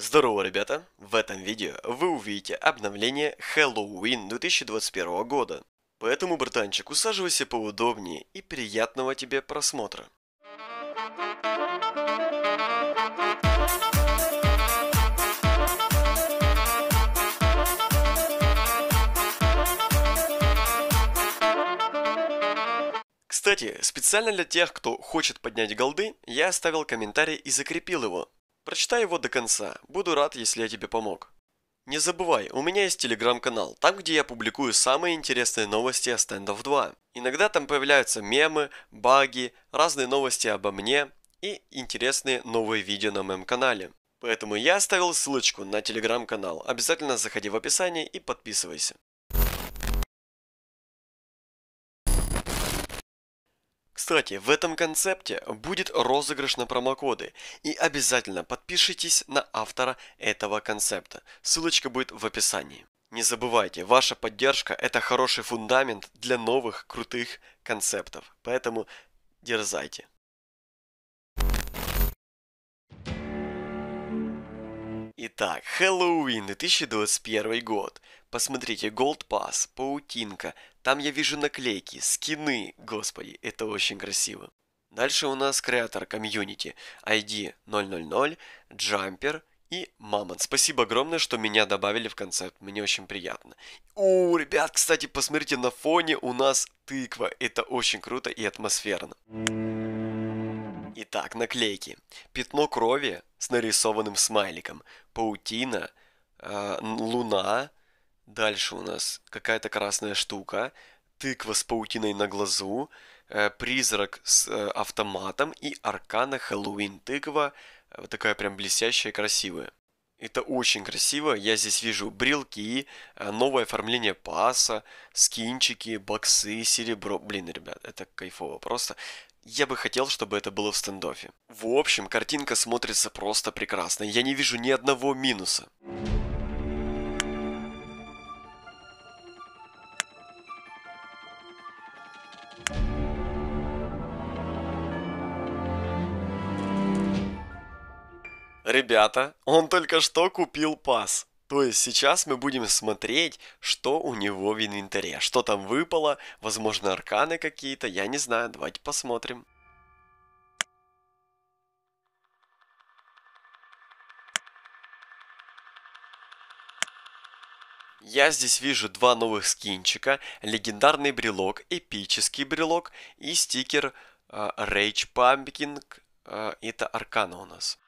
Здорово, ребята! В этом видео вы увидите обновление Хэллоуин 2021 года. Поэтому, братанчик, усаживайся поудобнее и приятного тебе просмотра. Кстати, специально для тех, кто хочет поднять голды, я оставил комментарий и закрепил его, Прочитай его до конца. Буду рад, если я тебе помог. Не забывай, у меня есть телеграм-канал, там, где я публикую самые интересные новости о стендов 2. Иногда там появляются мемы, баги, разные новости обо мне и интересные новые видео на моем канале. Поэтому я оставил ссылочку на телеграм-канал. Обязательно заходи в описание и подписывайся. Кстати, в этом концепте будет розыгрыш на промокоды. И обязательно подпишитесь на автора этого концепта. Ссылочка будет в описании. Не забывайте, ваша поддержка – это хороший фундамент для новых крутых концептов. Поэтому дерзайте. Итак, Хэллоуин 2021 год. Посмотрите, Gold Pass, паутинка. Там я вижу наклейки, скины. Господи, это очень красиво. Дальше у нас креатор комьюнити ID 000, Jumper и Мамонт. Спасибо огромное, что меня добавили в концерт, Мне очень приятно. О, ребят, кстати, посмотрите, на фоне у нас тыква. Это очень круто и атмосферно. Итак, наклейки. Пятно крови с нарисованным смайликом. Паутина. Э, луна Дальше у нас какая-то красная штука, тыква с паутиной на глазу, э, призрак с э, автоматом и аркана Хэллоуин тыква, э, вот такая прям блестящая, красивая. Это очень красиво. Я здесь вижу брелки, новое оформление паса, скинчики, боксы, серебро. Блин, ребят, это кайфово просто. Я бы хотел, чтобы это было в стендофе. В общем, картинка смотрится просто прекрасно. Я не вижу ни одного минуса. Ребята, он только что купил пас. То есть сейчас мы будем смотреть, что у него в инвентаре, что там выпало, возможно арканы какие-то, я не знаю, давайте посмотрим. Я здесь вижу два новых скинчика, легендарный брелок, эпический брелок и стикер э, Rage Pumpkin, э, это аркана у нас.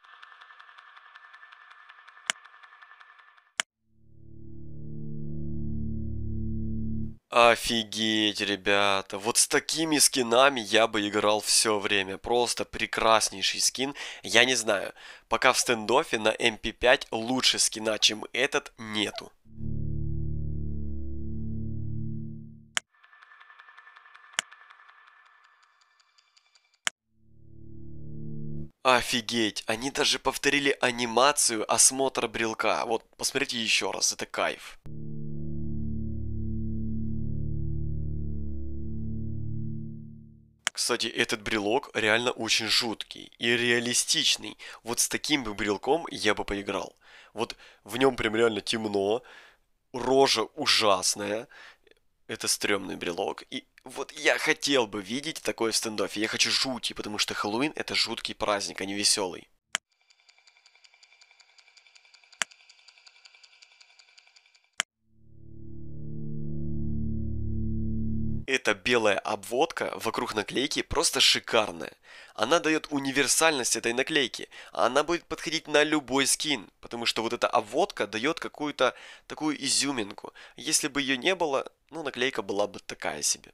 Офигеть, ребята. Вот с такими скинами я бы играл все время. Просто прекраснейший скин. Я не знаю, пока в стендофе на MP5 лучше скина, чем этот, нету. Офигеть, они даже повторили анимацию осмотра брелка. Вот, посмотрите еще раз, это кайф. Кстати, этот брелок реально очень жуткий и реалистичный. Вот с таким бы брелком я бы поиграл. Вот в нем прям реально темно, рожа ужасная. Это стрёмный брелок. И вот я хотел бы видеть такое в стендофе. Я хочу жути, потому что Хэллоуин это жуткий праздник, а не веселый. Эта белая обводка вокруг наклейки просто шикарная. Она дает универсальность этой наклейки. Она будет подходить на любой скин, потому что вот эта обводка дает какую-то такую изюминку. Если бы ее не было, ну наклейка была бы такая себе.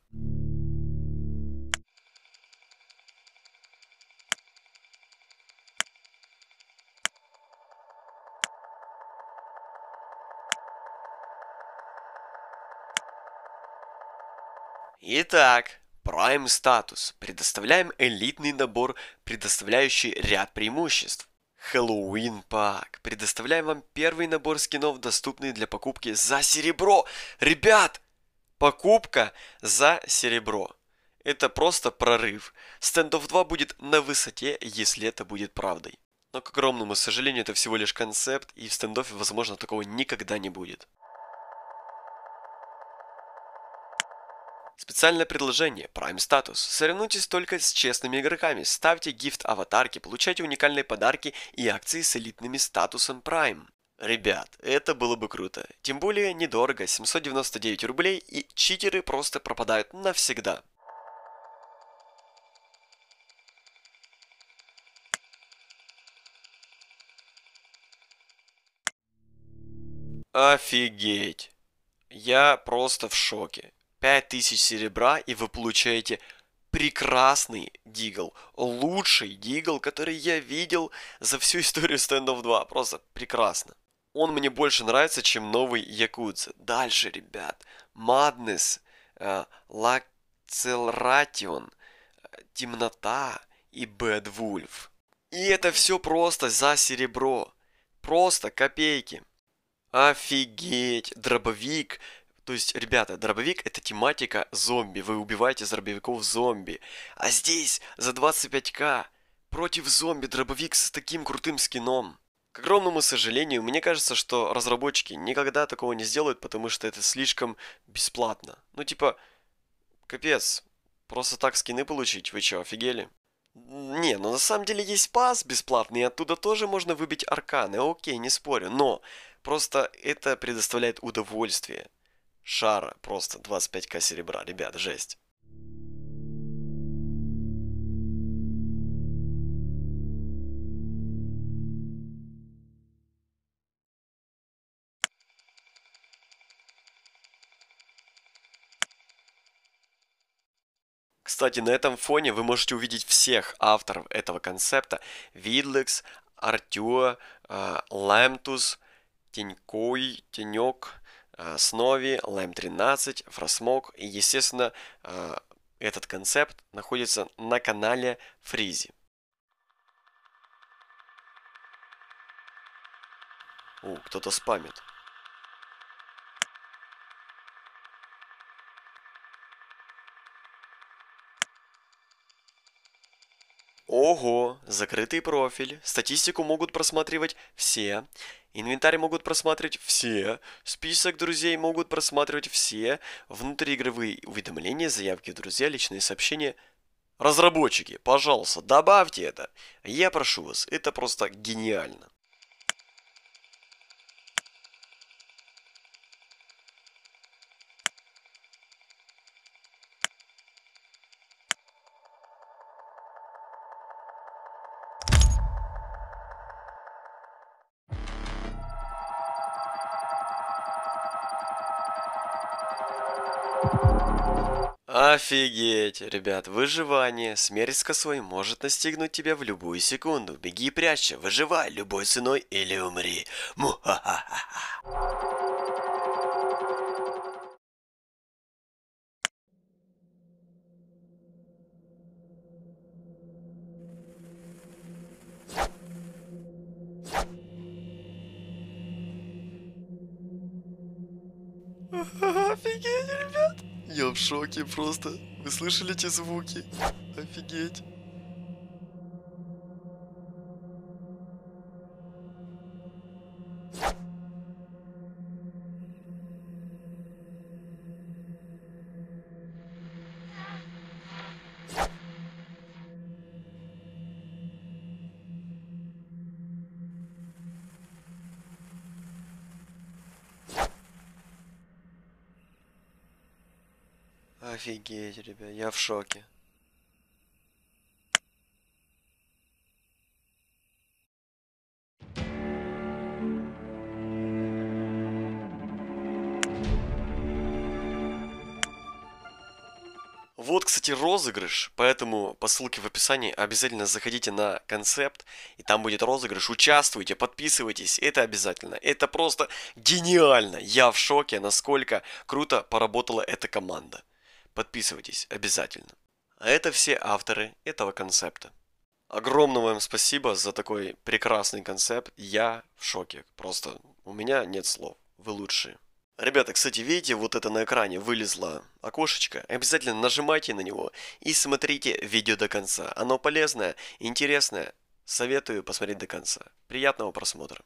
Итак, Prime статус. Предоставляем элитный набор, предоставляющий ряд преимуществ. Хэллоуин пак. Предоставляем вам первый набор скинов, доступный для покупки за серебро. Ребят, покупка за серебро. Это просто прорыв. Стендов 2 будет на высоте, если это будет правдой. Но, к огромному сожалению, это всего лишь концепт, и в стендофе, возможно, такого никогда не будет. Специальное предложение Prime Status. Соревнуйтесь только с честными игроками, ставьте гифт аватарки, получайте уникальные подарки и акции с элитными статусом Prime. Ребят, это было бы круто. Тем более недорого, 799 рублей и читеры просто пропадают навсегда. Офигеть. Я просто в шоке. 5000 серебра, и вы получаете прекрасный дигл, лучший дигл, который я видел за всю историю стендов 2, просто прекрасно. Он мне больше нравится, чем новый Якудза. Дальше, ребят, Madness, Лакцелратион, э, Темнота и Бэд Вульф. И это все просто за серебро, просто копейки. Офигеть, дробовик то есть, ребята, дробовик это тематика зомби. Вы убиваете дробовиков зомби. А здесь за 25к против зомби дробовик с таким крутым скином. К огромному сожалению, мне кажется, что разработчики никогда такого не сделают, потому что это слишком бесплатно. Ну типа, капец, просто так скины получить, вы чё, офигели? Не, ну на самом деле есть пас бесплатный, и оттуда тоже можно выбить арканы, окей, не спорю, но просто это предоставляет удовольствие шара просто 25к серебра. Ребят, жесть. Кстати, на этом фоне вы можете увидеть всех авторов этого концепта. Видлекс, Артюа, э, Лэмтус, Тенькой, Тенек, Э, Snowy, Lime 13, Frostmog. И, естественно, э, этот концепт находится на канале Фризи. У, кто-то спамит. Ого, закрытый профиль. Статистику могут просматривать все. Инвентарь могут просматривать все, список друзей могут просматривать все, внутриигровые уведомления, заявки в друзья, личные сообщения. Разработчики, пожалуйста, добавьте это. Я прошу вас, это просто гениально. Офигеть, ребят, выживание. Смерть с косой может настигнуть тебя в любую секунду. Беги и прячься, выживай любой ценой или умри. Мухахахаха. Офигеть, ребят! Я в шоке просто. Вы слышали эти звуки? Офигеть. Офигеть, ребят, я в шоке. Вот, кстати, розыгрыш, поэтому по ссылке в описании обязательно заходите на концепт, и там будет розыгрыш, участвуйте, подписывайтесь, это обязательно, это просто гениально, я в шоке, насколько круто поработала эта команда. Подписывайтесь обязательно. А это все авторы этого концепта. Огромное вам спасибо за такой прекрасный концепт. Я в шоке. Просто у меня нет слов. Вы лучшие. Ребята, кстати, видите, вот это на экране вылезло окошечко. Обязательно нажимайте на него и смотрите видео до конца. Оно полезное, интересное. Советую посмотреть до конца. Приятного просмотра.